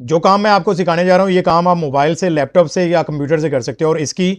जो काम मैं आपको सिखाने जा रहा हूँ ये काम आप मोबाइल से लैपटॉप से या कंप्यूटर से कर सकते हो और इसकी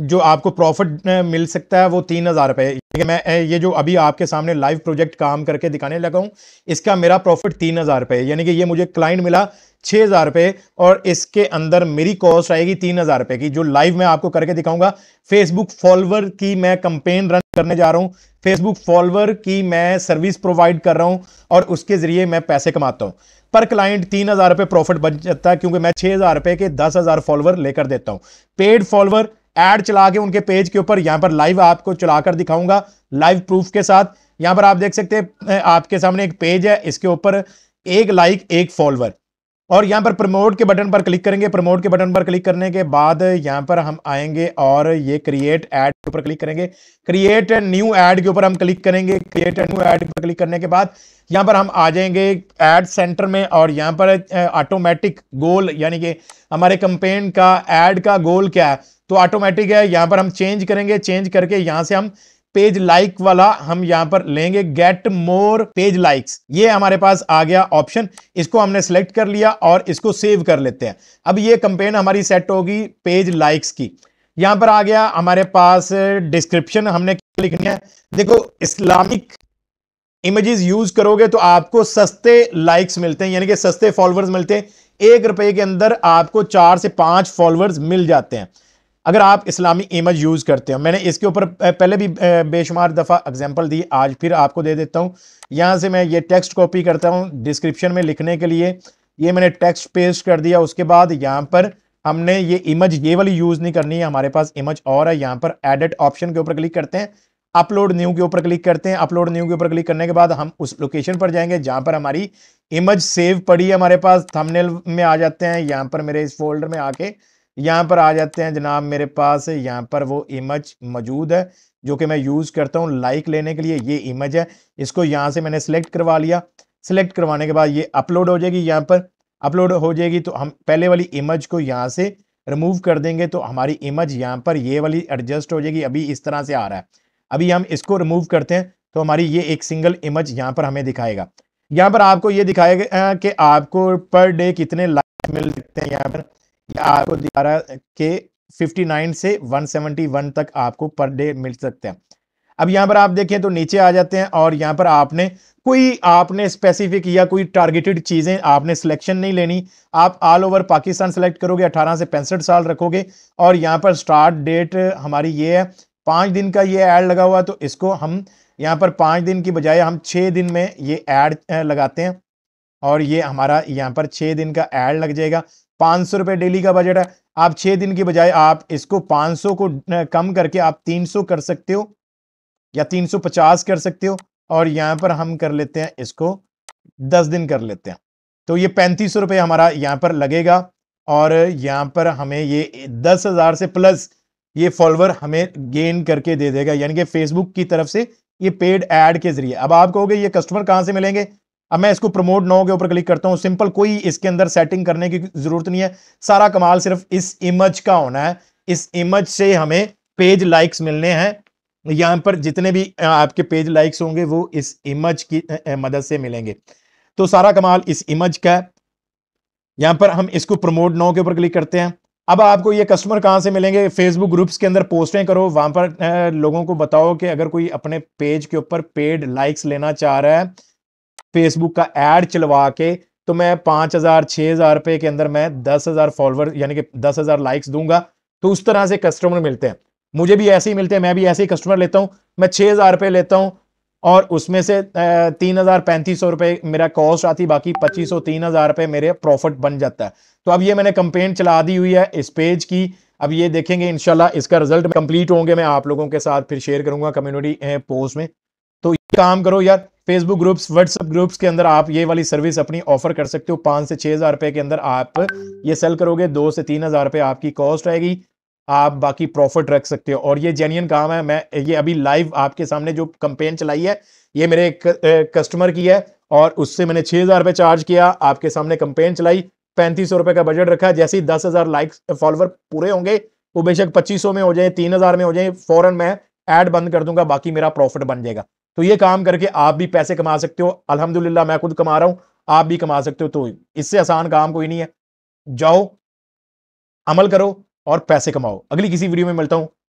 जो आपको प्रॉफिट मिल सकता है वो तीन हज़ार रुपये मैं ये जो अभी आपके सामने लाइव प्रोजेक्ट काम करके दिखाने लगा हूँ इसका मेरा प्रॉफिट तीन हज़ार रुपये यानी कि ये मुझे क्लाइंट मिला छः हज़ार रुपये और इसके अंदर मेरी कॉस्ट आएगी तीन हज़ार रुपये की जो लाइव मैं आपको करके दिखाऊंगा फेसबुक फॉलोवर की मैं कंपेन रन करने जा रहा हूँ फेसबुक फॉलोवर की मैं सर्विस प्रोवाइड कर रहा हूँ और उसके ज़रिए मैं पैसे कमाता हूँ पर क्लाइंट तीन हज़ार रुपये प्रॉफिट बन जाता है क्योंकि मैं छः हज़ार रुपये के दस हज़ार फॉलोवर लेकर देता हूँ पेड फॉलोवर एड चला के उनके पेज के ऊपर यहाँ पर लाइव आपको चलाकर दिखाऊंगा लाइव प्रूफ के साथ यहाँ पर आप देख सकते हैं आपके सामने एक पेज है इसके ऊपर एक लाइक एक फॉलोअर और यहाँ पर प्रमोट के बटन पर क्लिक करेंगे प्रमोट के बटन पर क्लिक करने के बाद यहाँ पर हम आएंगे और ये क्रिएट एड के ऊपर क्लिक करेंगे क्रिएट न्यू एड के ऊपर हम क्लिक करेंगे क्रिएट न्यू एड पर क्लिक करने के बाद यहाँ पर हम आ जाएंगे एड सेंटर में और यहाँ पर ऑटोमेटिक गोल यानी कि हमारे कंपेन का एड का गोल क्या है तो ऑटोमेटिक है यहां पर हम चेंज करेंगे चेंज करके यहाँ से हम पेज लाइक वाला हम यहाँ पर लेंगे गेट मोर पेज लाइक्स ये हमारे पास आ गया ऑप्शन इसको हमने सेलेक्ट कर लिया और इसको सेव कर लेते हैं अब ये कंपेन हमारी सेट होगी पेज लाइक्स की यहां पर आ गया हमारे पास डिस्क्रिप्शन हमने लिखनी है देखो इस्लामिक इमेजेस यूज करोगे तो आपको सस्ते लाइक्स मिलते हैं यानी कि सस्ते फॉलोअर्स मिलते हैं एक रुपए के अंदर आपको चार से पांच फॉलोअर्स मिल जाते हैं अगर आप इस्लामी इमेज यूज़ करते हो मैंने इसके ऊपर पहले भी बेशुमार दफ़ा एग्जांपल दी आज फिर आपको दे देता हूँ यहाँ से मैं ये टेक्स्ट कॉपी करता हूँ डिस्क्रिप्शन में लिखने के लिए ये मैंने टेक्स्ट पेस्ट कर दिया उसके बाद यहाँ पर हमने ये इमेज ये वाली यूज़ नहीं करनी है हमारे पास इमेज और है यहाँ पर एडिट ऑप्शन के ऊपर क्लिक करते हैं अपलोड न्यू के ऊपर क्लिक करते हैं अपलोड न्यू के ऊपर क्लिक करने के बाद हम उस लोकेशन पर जाएंगे जहाँ पर हमारी इमेज सेव पड़ी है हमारे पास थमनेल में आ जाते हैं यहाँ पर मेरे इस फोल्डर में आके यहाँ पर आ जाते हैं जनाब मेरे पास यहाँ पर वो इमेज मौजूद है जो कि मैं यूज़ करता हूँ लाइक लेने के लिए ये इमेज है इसको यहाँ से मैंने सेलेक्ट करवा लिया सेलेक्ट करवाने के बाद ये अपलोड हो जाएगी यहाँ पर अपलोड हो जाएगी तो हम पहले वाली इमेज को यहाँ से रिमूव कर देंगे तो हमारी इमेज यहाँ पर ये वाली एडजस्ट हो जाएगी अभी इस तरह से आ रहा है अभी हम इसको रिमूव करते हैं तो हमारी ये एक सिंगल इमेज यहाँ पर हमें दिखाएगा यहाँ पर आपको ये दिखाएगा कि आपको पर डे कितने लाइक मिल सकते हैं यहाँ पर ये आपको ग्यारह के 59 से 171 तक आपको पर डे मिल सकते हैं अब यहाँ पर आप देखें तो नीचे आ जाते हैं और यहाँ पर आपने कोई आपने स्पेसिफिक या कोई टारगेटेड चीज़ें आपने सिलेक्शन नहीं लेनी आप ऑल ओवर पाकिस्तान सेलेक्ट करोगे 18 से पैंसठ साल रखोगे और यहाँ पर स्टार्ट डेट हमारी ये है पांच दिन का ये एड लगा हुआ तो इसको हम यहाँ पर पांच दिन की बजाय हम छह दिन में ये एड लगाते हैं और ये हमारा यहाँ पर छह दिन का एड लग जाएगा पाँच सौ रुपये डेली का बजट है आप छः दिन की बजाय आप इसको 500 को कम करके आप 300 कर सकते हो या 350 कर सकते हो और यहाँ पर हम कर लेते हैं इसको 10 दिन कर लेते हैं तो ये पैंतीस सौ रुपये हमारा यहाँ पर लगेगा और यहाँ पर हमें ये दस हज़ार से प्लस ये फॉलोअर हमें गेन करके दे देगा यानी कि फेसबुक की तरफ से ये पेड ऐड के जरिए अब आप कहोगे ये कस्टमर कहाँ से मिलेंगे अब मैं इसको प्रमोट नो के ऊपर क्लिक करता हूँ सिंपल कोई इसके अंदर सेटिंग करने की जरूरत नहीं है सारा कमाल सिर्फ इस इमेज का होना है इस इमेज से हमें पेज लाइक्स मिलने हैं यहां पर जितने भी आपके पेज लाइक्स होंगे वो इस इमेज की मदद से मिलेंगे तो सारा कमाल इस इमेज का है यहां पर हम इसको प्रमोट नो के ऊपर क्लिक करते हैं अब आपको ये कस्टमर कहाँ से मिलेंगे फेसबुक ग्रुप्स के अंदर पोस्टें करो वहां पर लोगों को बताओ कि अगर कोई अपने पेज के ऊपर पेड लाइक्स लेना चाह रहा है फेसबुक का एड चलवा के तो मैं पांच हज़ार छह हज़ार रुपए के अंदर मैं दस हज़ार फॉलोअर यानी कि दस हज़ार लाइक्स दूंगा तो उस तरह से कस्टमर मिलते हैं मुझे भी ऐसे ही मिलते हैं मैं भी ऐसे ही कस्टमर लेता हूं मैं छह हज़ार रुपए लेता हूं और उसमें से तीन हज़ार पैंतीस सौ रुपए मेरा कॉस्ट आती बाकी पच्चीस सौ तीन हज़ार रुपए मेरे प्रॉफिट बन जाता है तो अब ये मैंने कंप्लेन चला दी हुई है इस पेज की अब ये देखेंगे इनशाला इसका रिजल्ट कंप्लीट होंगे मैं आप लोगों के साथ फिर शेयर करूंगा कम्युनिटी पोस्ट में तो ये काम करो यार फेसबुक ग्रुप्स व्हाट्सएप ग्रुप्स के अंदर आप ये वाली सर्विस अपनी ऑफर कर सकते हो पाँच से छह हज़ार रुपए के अंदर आप ये सेल करोगे दो से तीन हज़ार रुपये आपकी कॉस्ट आएगी आप बाकी प्रॉफिट रख सकते हो और ये जेन्यन काम है मैं ये अभी लाइव आपके सामने जो कंपेन चलाई है ये मेरे एक कस्टमर की है और उससे मैंने छह हज़ार रुपये चार्ज किया आपके सामने कंपेन चलाई पैंतीस सौ रुपये का बजट रखा जैसे ही दस हज़ार लाइक फॉलोवर पूरे होंगे वो बेशक पच्चीस सौ में हो जाए तीन हज़ार में हो जाए फॉरन मैं ऐड बंद कर दूंगा बाकी मेरा प्रॉफिट बन जाएगा तो ये काम करके आप भी पैसे कमा सकते हो अल्हम्दुलिल्लाह मैं खुद कमा रहा हूं आप भी कमा सकते हो तो इससे आसान काम कोई नहीं है जाओ अमल करो और पैसे कमाओ अगली किसी वीडियो में मिलता हूं